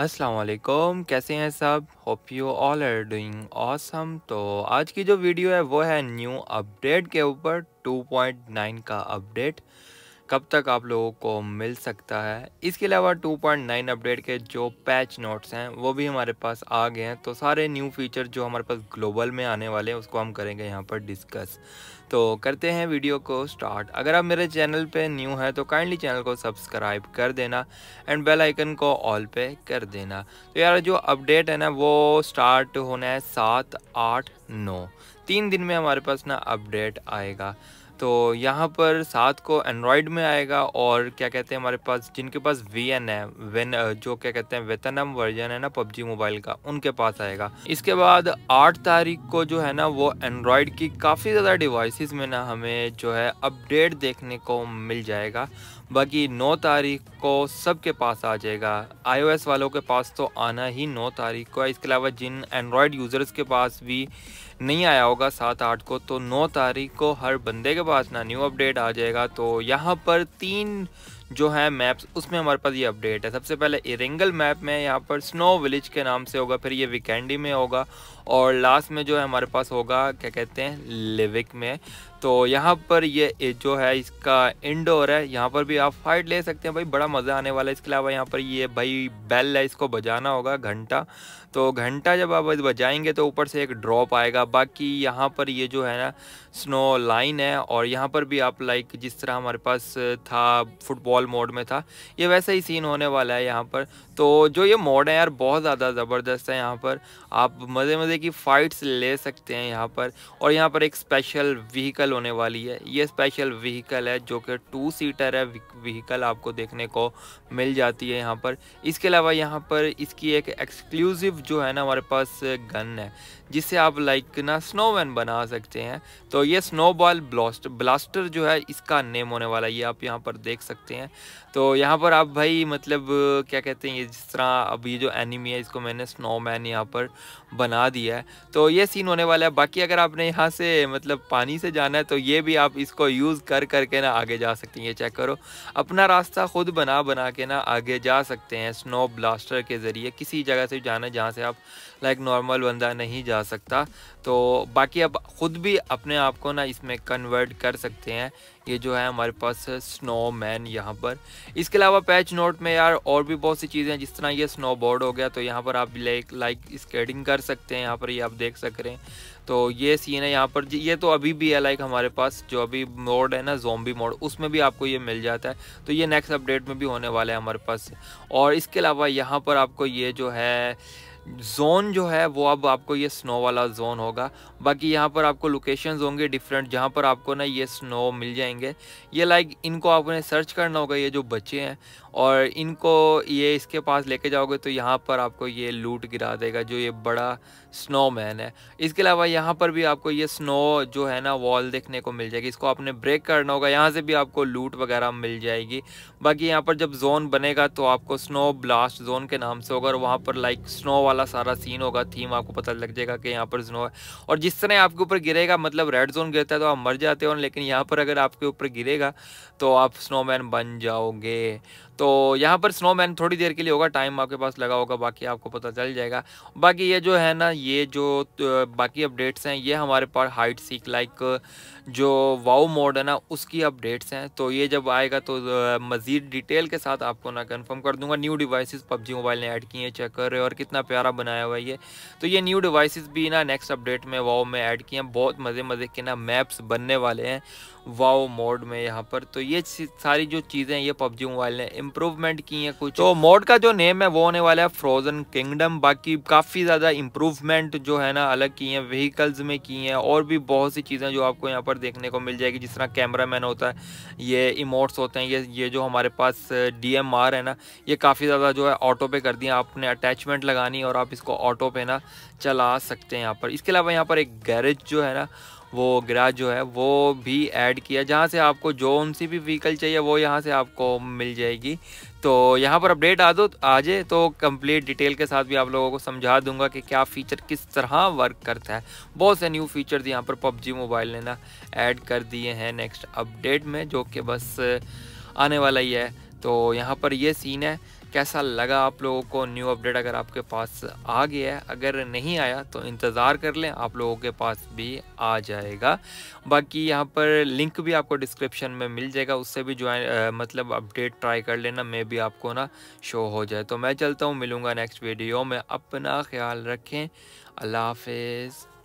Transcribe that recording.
असलकुम कैसे हैं सब hope you all are doing awesome तो आज की जो वीडियो है वो है न्यू अपडेट के ऊपर 2.9 का अपडेट कब तक आप लोगों को मिल सकता है इसके अलावा 2.9 अपडेट के जो पैच नोट्स हैं वो भी हमारे पास आ गए हैं तो सारे न्यू फीचर जो हमारे पास ग्लोबल में आने वाले हैं उसको हम करेंगे यहाँ पर डिस्कस तो करते हैं वीडियो को स्टार्ट अगर आप मेरे चैनल पे न्यू हैं तो काइंडली चैनल को सब्सक्राइब कर देना एंड बेल आइकन को ऑल पे कर देना तो यार जो अपडेट है ना वो स्टार्ट होना है सात आठ नौ तीन दिन में हमारे पास ना अपडेट आएगा तो यहाँ पर सात को एंड्रॉयड में आएगा और क्या कहते हैं हमारे पास जिनके पास वी एन है वेन जो क्या कहते हैं वेतनम वर्जन है ना पबजी मोबाइल का उनके पास आएगा इसके बाद आठ तारीख को जो है ना वो एंड्रॉयड की काफ़ी ज़्यादा डिवाइसेस में ना हमें जो है अपडेट देखने को मिल जाएगा बाकी नौ तारीख को सबके पास आ जाएगा एस वालों के पास तो आना ही नौ तारीख को है इसके अलावा जिन एंड्रॉयड यूज़र्स के पास भी नहीं आया होगा सात आठ को तो नौ तारीख को हर बंदे के पास ना न्यू अपडेट आ जाएगा तो यहाँ पर तीन जो है मैप्स उसमें हमारे पास ये अपडेट है सबसे पहले इरेंगल मैप में यहाँ पर स्नो विलेज के नाम से होगा फिर ये विकेंडी में होगा और लास्ट में जो है हमारे पास होगा क्या कहते हैं लिविक में तो यहाँ पर ये जो है इसका इंडोर है यहाँ पर भी आप फाइट ले सकते हैं भाई बड़ा मज़ा आने वाला है इसके अलावा यहाँ पर ये भाई बेल है इसको बजाना होगा घंटा तो घंटा जब आप बजाएंगे तो ऊपर से एक ड्रॉप आएगा बाकी यहाँ पर ये जो है ना स्नो लाइन है और यहाँ पर भी आप लाइक जिस तरह हमारे पास था फुटबॉल मोड में था ये वैसा ही सीन होने वाला है यहाँ पर तो जो ये मोड है यार बहुत ज़्यादा ज़बरदस्त है यहाँ पर आप मज़े मज़े की फ़ाइट्स ले सकते हैं यहाँ पर और यहाँ पर एक स्पेशल व्हीकल होने वाली है ये स्पेशल व्हीकल है जो कि टू सीटर है व्हीकल आपको देखने को मिल जाती है यहाँ पर इसके अलावा यहाँ पर इसकी एक एक्सक्लूसिव जो है ना हमारे पास गन है जिससे आप लाइक ना स्नोमैन बना सकते हैं तो ये स्नोबॉल ब्लास्ट ब्लास्टर जो है इसका नेम होने वाला ये आप यहाँ पर देख सकते हैं तो यहाँ पर आप भाई मतलब क्या कहते हैं ये जिस तरह अब ये जो एनिमी है इसको मैंने स्नोमैन यहाँ पर बना दिया है तो ये सीन होने वाला है बाकी अगर आपने यहाँ से मतलब पानी से जाना है तो ये भी आप इसको यूज़ कर करके ना आगे जा सकते हैं ये चेक करो अपना रास्ता खुद बना बना के ना आगे जा सकते हैं स्नो ब्लास्टर के ज़रिए किसी जगह से जाना जहाँ से आप लाइक नॉर्मल बंदा नहीं जा सकता तो बाकी अब ख़ुद भी अपने आप को ना इसमें कन्वर्ट कर सकते हैं ये जो है हमारे पास स्नो मैन यहाँ पर इसके अलावा पैच नोट में यार और भी बहुत सी चीज़ें हैं जिस तरह ये स्नो बोर्ड हो गया तो यहाँ पर आप लाइक लाइक स्केटिंग कर सकते हैं यहाँ पर ये आप देख सक रहे हैं तो ये सीन है यहाँ पर ये तो अभी भी है लाइक हमारे पास जो अभी मोड है ना जोम्बी मोड उसमें भी आपको ये मिल जाता है तो ये नेक्स्ट अपडेट में भी होने वाला है हमारे पास और इसके अलावा यहाँ पर आपको ये जो है जोन जो है वो अब आपको ये स्नो वाला जोन होगा बाकी यहाँ पर आपको लोकेशंस होंगे डिफरेंट जहाँ पर आपको ना ये स्नो मिल जाएंगे ये लाइक इनको आपने सर्च करना होगा ये जो बच्चे हैं और इनको ये इसके पास लेके जाओगे तो यहाँ पर आपको ये लूट गिरा देगा जो ये बड़ा स्नो मैन है इसके अलावा यहाँ पर भी आपको ये स्नो जो है ना वॉल देखने को मिल जाएगी इसको आपने ब्रेक करना होगा यहाँ से भी आपको लूट वगैरह मिल जाएगी बाकी यहाँ पर जब जोन बनेगा तो आपको स्नो ब्लास्ट जोन के नाम से होगा और वहाँ पर लाइक स्नो वाला वाला सारा सीन होगा थीम आपको पता लग जाएगा कि यहाँ पर स्नो है और जिस तरह आपके ऊपर गिरेगा मतलब रेड जोन गिरता है तो आप मर जाते हो लेकिन यहाँ पर अगर आपके ऊपर गिरेगा तो आप स्नोमैन बन जाओगे तो यहाँ पर स्नोमैन थोड़ी देर के लिए होगा टाइम आपके पास लगा होगा बाकी आपको पता चल जाएगा बाकी ये जो है ना ये जो बाकी अपडेट्स हैं ये हमारे पास हाइट सीख लाइक जो वाओ मोड है ना उसकी अपडेट्स हैं तो ये जब आएगा तो मज़ीद डिटेल के साथ आपको ना कंफर्म कर दूंगा न्यू डिवाइसेस पबजी मोबाइल ने ऐड किए हैं चेक कर रहे हो और कितना प्यारा बनाया हुआ है ये तो ये न्यू डिवाइसेस भी ना नेक्स्ट अपडेट में वाओ में ऐड किए हैं बहुत मज़े मज़े के ना मैप्स बनने वाले हैं वाओ मोड में यहाँ पर तो ये सारी जो चीज़ें ये पबजी मोबाइल ने इम्प्रूवमेंट की हैं कुछ तो मोड का जो नेम है वो होने वाला है फ्रोज़न किंगडम बाकी काफ़ी ज़्यादा इम्प्रूवमेंट जो है ना अलग की हैं व्हीकल्स में की हैं और भी बहुत सी चीज़ें जो आपको यहाँ पर देखने को मिल जाएगी जिस तरह कैमरा मैन होता है ये इमोट्स होते हैं ये ये जो हमारे पास डी एम आर है ना ये काफ़ी ज़्यादा जो है ऑटो पे कर दिया आपने अटैचमेंट लगानी और आप इसको ऑटो पे ना चला सकते हैं यहाँ पर इसके अलावा यहाँ पर एक गैरेज जो है ना वो ग्रा जो है वो भी ऐड किया जहाँ से आपको जो सी भी व्हीकल चाहिए वो यहाँ से आपको मिल जाएगी तो यहाँ पर अपडेट आ दो आ जाए तो कंप्लीट डिटेल के साथ भी आप लोगों को समझा दूंगा कि क्या फ़ीचर किस तरह वर्क करता है बहुत से न्यू फीचर्स यहाँ पर पबजी मोबाइल ने ना ऐड कर दिए हैं नेक्स्ट अपडेट में जो कि बस आने वाला ही है तो यहाँ पर ये सीन है कैसा लगा आप लोगों को न्यू अपडेट अगर आपके पास आ गया है अगर नहीं आया तो इंतज़ार कर लें आप लोगों के पास भी आ जाएगा बाकी यहाँ पर लिंक भी आपको डिस्क्रिप्शन में मिल जाएगा उससे भी ज्वाइन मतलब अपडेट ट्राई कर लेना मे भी आपको ना शो हो जाए तो मैं चलता हूँ मिलूँगा नेक्स्ट वीडियो में अपना ख्याल रखें अल्लाह हाफिज़